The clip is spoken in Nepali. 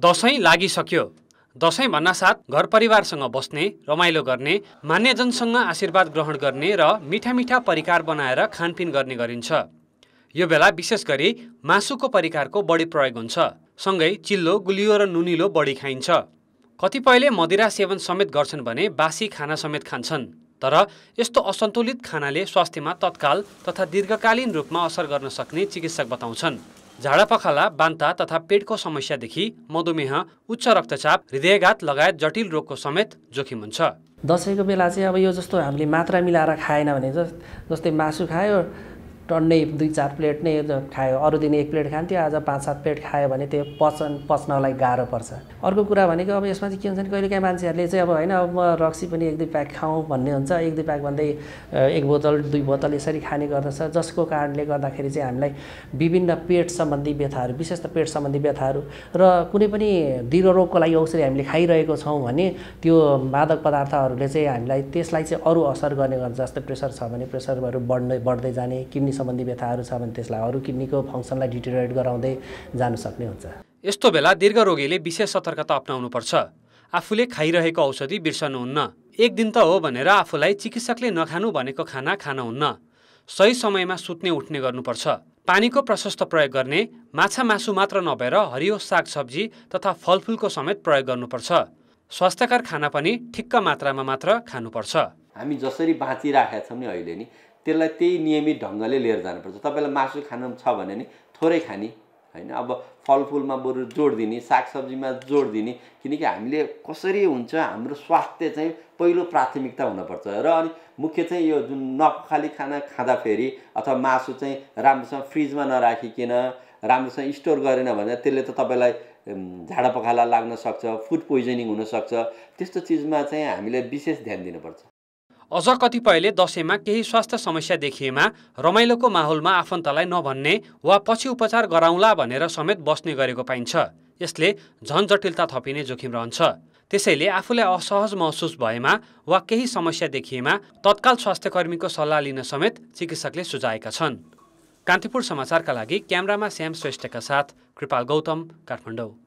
दसैँ लागिसक्यो दसैँ भन्नासाथ घर परिवारसँग बस्ने रमाइलो गर्ने मान्यजनसँग आशीर्वाद ग्रहण गर्ने र मिठा मिठा परिकार बनाएर खानपिन गर्ने गरिन्छ यो बेला विशेष गरी मासुको परिकारको बढी प्रयोग हुन्छ सँगै चिल्लो गुलियो र नुनिलो बढी खाइन्छ कतिपयले मदिरा सेवन समेत गर्छन् भने बासी खाना समेत खान्छन् तर यस्तो असन्तुलित खानाले स्वास्थ्यमा तत्काल तथा दीर्घकालीन रूपमा असर गर्न सक्ने चिकित्सक बताउँछन् झाडापखाला बान्ता तथा पेटको समस्यादेखि मधुमेह उच्च रक्तचाप हृदयघात लगायत जटिल रोगको समेत जोखिम हुन्छ दसैँको बेला चाहिँ अब यो जस्तो हामीले मात्रा मिलाएर खाएन भने जस्तै मासु खायो टन्नै दुई चार प्लेट नै खायो अरू दिन एक प्लेट खान्थ्यो आज पाँच सात प्लेट खायो भने त्यो पचन पच्नलाई गाह्रो पर्छ अर्को कुरा भनेको अब यसमा चाहिँ के हुन्छ भने कहिले काहीँ मान्छेहरूले चाहिँ अब होइन अब म रक्सी पनि एक दुई प्याक खाउँ भन्ने हुन्छ एक दुई प्याक भन्दै एक बोतल दुई बोतल यसरी खाने गर्दछ जसको कारणले गर्दाखेरि चाहिँ हामीलाई विभिन्न पेट सम्बन्धी व्यथाहरू विशेष त पेट सम्बन्धी व्यथाहरू र कुनै पनि रोगको लागि औषधि हामीले खाइरहेको छौँ भने त्यो मादक पदार्थहरूले चाहिँ हामीलाई त्यसलाई चाहिँ अरू असर गर्ने गर्छ जस्तै प्रेसर छ भने प्रेसरहरू बढ्दै बढ्दै जाने किडनी सम्बन्धी व्यथाहरू छ भने त्यसलाई अरू किडनीको फङ्सनलाई डिटेरिएट गराउँदै जानु सक्ने हुन्छ यस्तो बेला दीर्घ रोगीले विशेष सतर्कता अप्नाउनुपर्छ आफूले खाइरहेको औषधि बिर्सनुहुन्न एक दिन त हो भनेर आफूलाई चिकित्सकले नखानु भनेको खाना खानुहुन्न सही समयमा सुत्ने उठ्ने गर्नुपर्छ पानीको प्रशस्त प्रयोग गर्ने माछा मासु मात्र नभएर हरियो सागसब्जी तथा फलफुलको समेत प्रयोग गर्नुपर्छ स्वास्थ्यकर खाना पनि ठिक्क मात्रामा मात्र खानुपर्छ हामी जसरी बाँचिराखेका छौँ नि अहिले नि त्यसलाई त्यही नियमित ढङ्गले लिएर जानुपर्छ तपाईँलाई मासु खानु छ भने नि थोरै खाने होइन अब फलफुलमा बरु जोड दिने सागसब्जीमा जोड दिने किनकि हामीले कसरी हुन्छ हाम्रो स्वास्थ्य चाहिँ पहिलो प्राथमिकता हुनपर्छ र अनि मुख्य चाहिँ यो जुन नखाली खाना खाँदाखेरि अथवा मासु चाहिँ राम्रोसँग फ्रिजमा नराखिकन राम्रोसँग स्टोर गरेन भने त्यसले त तपाईँलाई झाडा पखाला लाग्न सक्छ फुड पोइजनिङ हुनसक्छ त्यस्तो चिजमा चाहिँ हामीले विशेष ध्यान दिनुपर्छ अझ कतिपयले दसैँमा केही स्वास्थ्य समस्या देखिएमा रमाइलोको माहौलमा आफन्तलाई नभन्ने वा पछि उपचार गराउँला भनेर समेत बस्ने गरेको पाइन्छ यसले झन जटिलता थपिने जोखिम रहन्छ त्यसैले आफूलाई असहज महसुस भएमा वा केही समस्या देखिएमा तत्काल स्वास्थ्यकर्मीको सल्लाह लिन समेत चिकित्सकले सुझाएका छन् कान्तिपुर समाचारका लागि क्यामरामा श्याम श्रेष्ठका साथ कृपाल गौतम काठमाडौँ